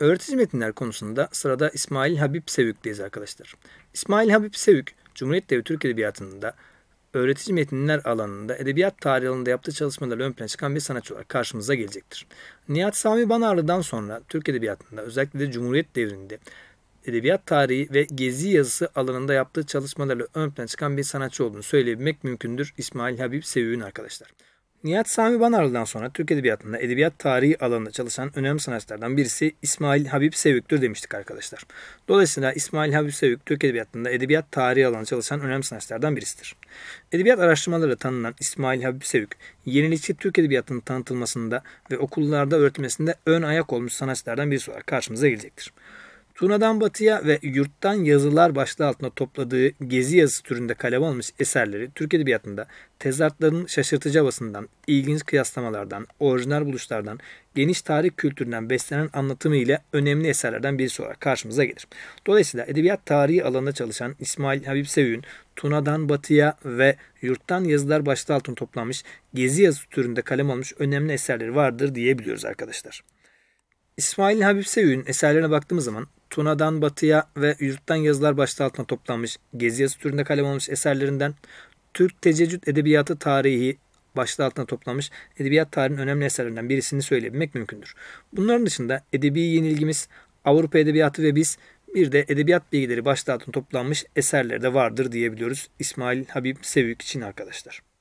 Öğretici metinler konusunda sırada İsmail Habib Sevük'teyiz arkadaşlar. İsmail Habib Sevük, Cumhuriyet Devleti Türk Edebiyatı'nda öğretici metinler alanında edebiyat tarihi alanında yaptığı çalışmalarla ön plana çıkan bir sanatçı olarak karşımıza gelecektir. Nihat Sami Banarlı'dan sonra Türk Edebiyatı'nda özellikle de Cumhuriyet devrinde edebiyat tarihi ve gezi yazısı alanında yaptığı çalışmalarla ön plana çıkan bir sanatçı olduğunu söyleyebilmek mümkündür İsmail Habib Sevük'ün arkadaşlar. Nihat Sami Banarlı'dan sonra Türk Edebiyatı'nda edebiyat tarihi alanında çalışan önemli sanatçılardan birisi İsmail Habib Sevük'tür demiştik arkadaşlar. Dolayısıyla İsmail Habib Sevük Türk Edebiyatı'nda edebiyat tarihi alanında çalışan önemli sanatçılardan birisidir. Edebiyat araştırmaları tanınan İsmail Habib Sevük, yenilikçi Türk Edebiyatı'nın tanıtılmasında ve okullarda öğretilmesinde ön ayak olmuş sanatçılardan birisi olarak karşımıza gelecektir. Tuna'dan Batı'ya ve Yurttan Yazılar başlığı altında topladığı gezi yazısı türünde kaleme almış eserleri Türk Edebiyatı'nda tezatların şaşırtıcı havasından, ilginç kıyaslamalardan, orijinal buluşlardan, geniş tarih kültüründen beslenen anlatımı ile önemli eserlerden birisi olarak karşımıza gelir. Dolayısıyla edebiyat tarihi alanında çalışan İsmail Habib Sevi'nin Tuna'dan Batı'ya ve Yurttan Yazılar başlığı altında toplanmış gezi yazısı türünde kaleme almış önemli eserleri vardır diyebiliyoruz arkadaşlar. İsmail Habib Sevi'nin eserlerine baktığımız zaman Tuna'dan batıya ve Yurttan Yazılar başlığı altına toplanmış gezi yazı türünde kalem almış eserlerinden Türk Tececüt Edebiyatı Tarihi başlığı altına toplanmış edebiyat tarihinin önemli eserlerinden birisini söyleyebilmek mümkündür. Bunların dışında edebi yenilgimiz, Avrupa Edebiyatı ve Biz bir de edebiyat bilgileri başlığı altına toplanmış eserler de vardır diyebiliyoruz İsmail Habib Sevük için arkadaşlar.